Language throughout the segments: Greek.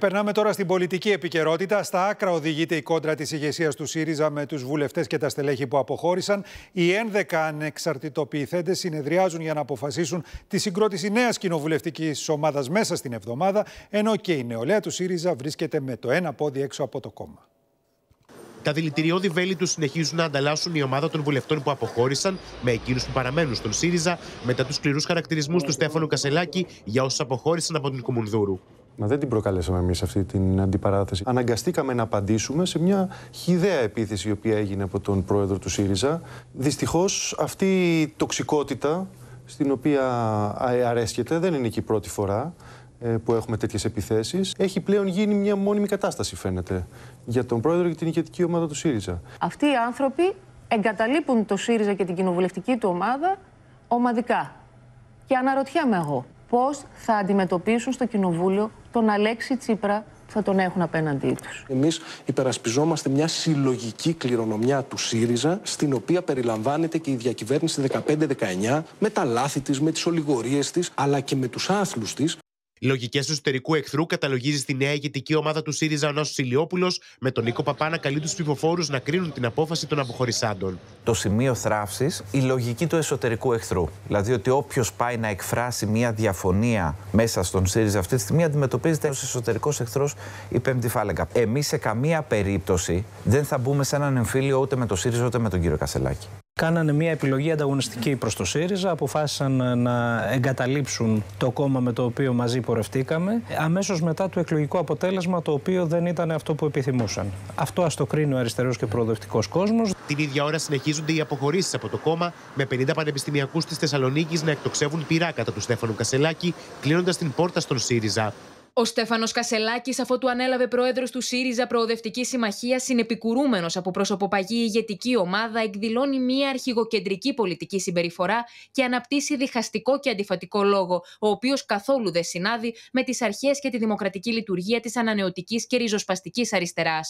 Περνάμε τώρα στην πολιτική επικαιρότητα. Στα άκρα οδηγείται η κόντρα της ηγεσίας του ΣΥΡΙΖΑ με τους βουλευτές και τα στελέχη που αποχώρησαν. Οι 11 ανεξαρτητοποιηθέντες συνεδριάζουν για να αποφασίσουν τη συγκρότηση νέας κοινοβουλευτικής ομάδας μέσα στην εβδομάδα, ενώ και η νεολαία του ΣΥΡΙΖΑ βρίσκεται με το ένα πόδι έξω από το κόμμα. Τα δηλητηριώδη βέλη τους συνεχίζουν να ανταλλάσσουν η ομάδα των βουλευτών που αποχώρησαν με εκείνους που παραμένουν στον ΣΥΡΙΖΑ μετά τους σκληρούς χαρακτηρισμούς του Στέφανου Κασελάκη για όσους αποχώρησαν από την Κομουνδούρου. Μα δεν την προκαλέσαμε εμείς αυτή την αντιπαράθεση. Αναγκαστήκαμε να απαντήσουμε σε μια χιδαία επίθεση η οποία έγινε από τον πρόεδρο του ΣΥΡΙΖΑ. Δυστυχώς αυτή η τοξικότητα στην οποία ε, αρέσκεται δεν είναι και η πρώτη φορά ε, που έχουμε τέτοιες επιθέσεις. Έχει πλέον γίνει μια μόνιμη κατάσταση φαίνεται για τον πρόεδρο και την ηγετική ομάδα του ΣΥΡΙΖΑ. Αυτοί οι άνθρωποι εγκαταλείπουν το ΣΥΡΙΖΑ και την κοινοβουλευτική του ομάδα ομαδικά. Και αναρωτιέμαι εγώ, Πώς θα αντιμετωπίσουν στο Κοινοβούλιο τον Αλέξη Τσίπρα που θα τον έχουν απέναντί τους. Εμείς υπερασπιζόμαστε μια συλλογική κληρονομιά του ΣΥΡΙΖΑ στην οποία περιλαμβάνεται και η διακυβέρνηση 15-19 με τα λάθη της, με τις ολιγορίες της αλλά και με τους άθλους της. Λογικές του εσωτερικού εχθρού καταλογίζει στη νέα ηγετική ομάδα του ΣΥΡΙΖΑ ο Νάσος Ηλιόπουλος, με τον Νίκο Παπά να καλεί τους ψηφοφόρους να κρίνουν την απόφαση των αποχωρησάντων. Το σημείο θράψης, η λογική του εσωτερικού εχθρού. Δηλαδή ότι όποιος πάει να εκφράσει μια διαφωνία μέσα στον ΣΥΡΙΖΑ αυτή τη στιγμή αντιμετωπίζεται ως εσωτερικός εχθρός η πέμπτη φάλεγγα. Εμείς σε καμία περίπτωση δεν θα μπούμε σε έναν εμφύλιο ούτε με τον ΣΥΡΙΖΑ ούτε με τον κύριο Κασελάκη. Κάνανε μια επιλογή ανταγωνιστική προς το ΣΥΡΙΖΑ. Αποφάσισαν να εγκαταλείψουν το κόμμα με το οποίο μαζί πορευτήκαμε. αμέσως μετά το εκλογικό αποτέλεσμα, το οποίο δεν ήταν αυτό που επιθυμούσαν. Αυτό ας το κρίνει ο αριστερός και προοδευτικός κόσμος. Την ίδια ώρα συνεχίζονται οι αποχωρήσεις από το κόμμα, με 50 πανεπιστημιακούς της Θεσσαλονίκης να εκτοξεύουν πειρά κατά του Στέφανου Κασελάκη, κλείνοντας την πόρτα στον ΣΥΡΙΖΑ. Ο Στέφανος Κασελάκης, του ανέλαβε πρόεδρος του ΣΥΡΙΖΑ Προοδευτικής Συμμαχίας, συνεπικουρούμενος από προσωποπαγή ηγετική ομάδα, εκδηλώνει μια αρχηγοκεντρική πολιτική συμπεριφορά και αναπτύσσει διχαστικό και αντιφατικό λόγο, ο οποίος καθόλου δεν συνάδει με τις αρχές και τη δημοκρατική λειτουργία της ανανεωτικής και ριζοσπαστικής αριστεράς.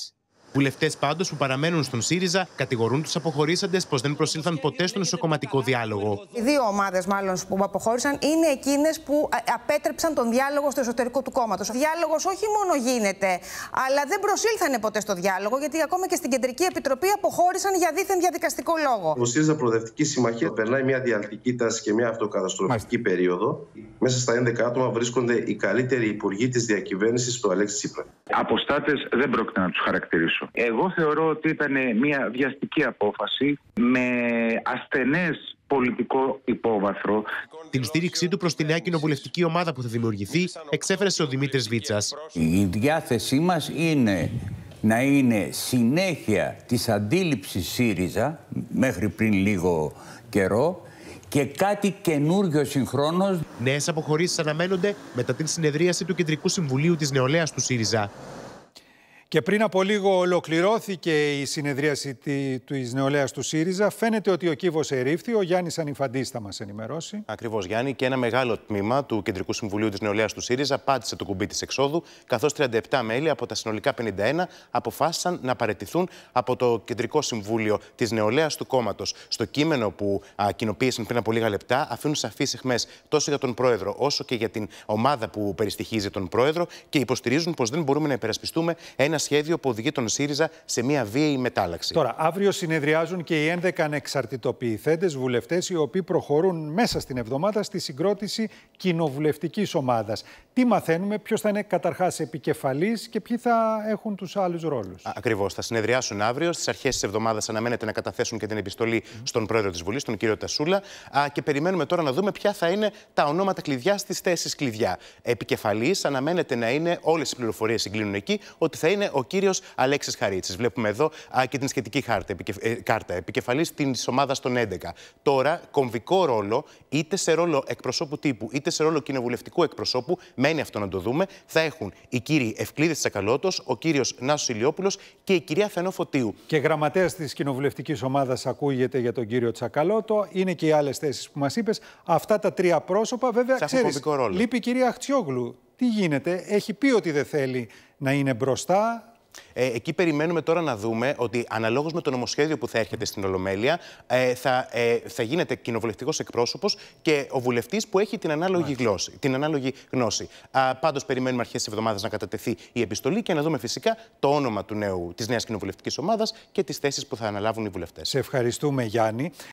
Βουλευτές πάντως που παραμένουν στον ΣΥΡΙΖΑ κατηγορούν τους αποχωρήσαντες πως δεν προσήλθαν ποτέ στον ισοκομματικό διάλογο. Οι δύο ομάδες, μάλλον που αποχώρησαν, είναι εκείνες που απέτρεψαν τον διάλογο στο εσωτερικό του κόμματος. Ο διάλογος όχι μόνο γίνεται, αλλά δεν προσήλθανε ποτέ στο διάλογο, γιατί ακόμα και στην Κεντρική Επιτροπή αποχώρησαν για δίθεν διαδικαστικό λόγο. Ο ΣΥΡΙΖΑ Προοδευτική Συμμαχία περνάει μια διαλυτική τάση και μια αυτοκαταστροφική περίοδο. Μέσα στα 11 άτομα βρίσκονται οι καλύτεροι υπουργοί της διακυβέρνησης του Αλέξη Τσίπρα. Αποστάτες δεν πρόκειται να τους χαρακτηρίσουν. Εγώ θεωρώ ότι ήταν μια βιαστική απόφαση με ασθενές πολιτικό υπόβαθρο. Την στήριξή του προς τη νέα κοινοβουλευτική ομάδα που θα δημιουργηθεί εξέφερε ο Δημήτρης Βίτσας. Η διάθεσή μας είναι να είναι συνέχεια της αντίληψης ΣΥΡΙΖΑ μέχρι πριν λίγο καιρό και κάτι καινούργιο συγχρονώ. Νέες αποχωρήσεις αναμένονται μετά την συνεδρίαση του Κεντρικού Συμβουλίου της νεολαίας του ΣΥΡΙΖΑ. Και πριν από λίγο ολοκληρώθηκε η συνεδρίαση τη νεολαίας του ΣΥΡΙΖΑ. Φαίνεται ότι ο κύβο ερήφθη. Ο Γιάννης Ανιφαντή θα μας ενημερώσει. Ακριβώς, Γιάννη. Και ένα μεγάλο τμήμα του Κεντρικού Συμβουλίου της Νεολαίας του ΣΥΡΙΖΑ πάτησε το κουμπί της εξόδου, καθώς 37 μέλη από τα συνολικά 51 αποφάσισαν να παρετηθούν από το Κεντρικό Συμβούλιο της Νεολαίας του κόμματος. Στο κείμενο που α, κοινοποίησαν πριν από λίγα λεπτά, αφήνουν σαφείς αιχμές τόσο για τον πρόεδρο όσο και για την ομάδα που περιστοιχίζει τον πρόεδρο και υποστηρίζουν πως δεν μπορούμε να υπερασπιστούμε ένα σχέδιο που οδηγεί τον ΣΥΡΙΖΑ σε μια βίαιη μετάλλαξη. Τώρα, αύριο συνεδριάζουν και οι 11 ανεξαρτητοποιηθέντες βουλευτές, οι οποίοι προχωρούν μέσα στην εβδομάδα στη συγκρότηση κοινοβουλευτικής ομάδας. Τι μαθαίνουμε, ποιος θα είναι καταρχάς επικεφαλής και ποιοι θα έχουν τους άλλους ρόλους. Ακριβώς. Θα συνεδριάσουν αύριο. Στις αρχές της εβδομάδας αναμένεται να καταθέσουν και την επιστολή στον πρόεδρο της Βουλής, τον κύριο Τασούλα. Α, και περιμένουμε τώρα να δούμε ποια θα είναι τα ονόματα κλειδιά στις θέσεις κλειδιά. Επικεφαλής αναμένεται να είναι, όλες οι πληροφορίες συγκλίνουν εκεί, ότι θα είναι ο κύριος Αλέξης Χαρίτσης. Βλέπουμε εδώ α, και την σχετική χάρτα, επικεφ... Ε, κάρτα επικεφαλής της ομάδας των 11. Τώρα, κομβικό ρόλο, είτε σε ρόλο εκπροσώπου τύπου, είτε σε ρόλο κοινοβουλευτικού εκπροσώπου, μένει αυτό να το δούμε, θα έχουν οι κύριοι Ευκλήδης Τσακαλώτος, ο κύριος Νάσος Ηλιόπουλος και η κυρία Φενό Φωτίου. Και γραμματέας της κοινοβουλευτικής ομάδας ακούγεται για τον κύριο Τσακαλώτο. Είναι και οι άλλες θέσεις που μας είπες. Αυτά τα τρία πρόσωπα, βέβαια, ξέρει. Λείπει η κυρία Χτσιόγλου. Τι γίνεται, έχει πει ότι δεν θέλει να είναι μπροστά, ε, εκεί περιμένουμε τώρα να δούμε ότι αναλόγως με το νομοσχέδιο που θα έρχεται στην Ολομέλεια, ε, θα, ε, θα γίνεται κοινοβουλευτικός εκπρόσωπος και ο βουλευτής που έχει την ανάλογη, την ανάλογη γνώση. Πάντως, περιμένουμε αρχές της εβδομάδας να κατατεθεί η επιστολή και να δούμε φυσικά το όνομα του της νέας κοινοβουλευτικής ομάδας και τις θέσεις που θα αναλάβουν οι βουλευτές. Σε ευχαριστούμε, Γιάννη.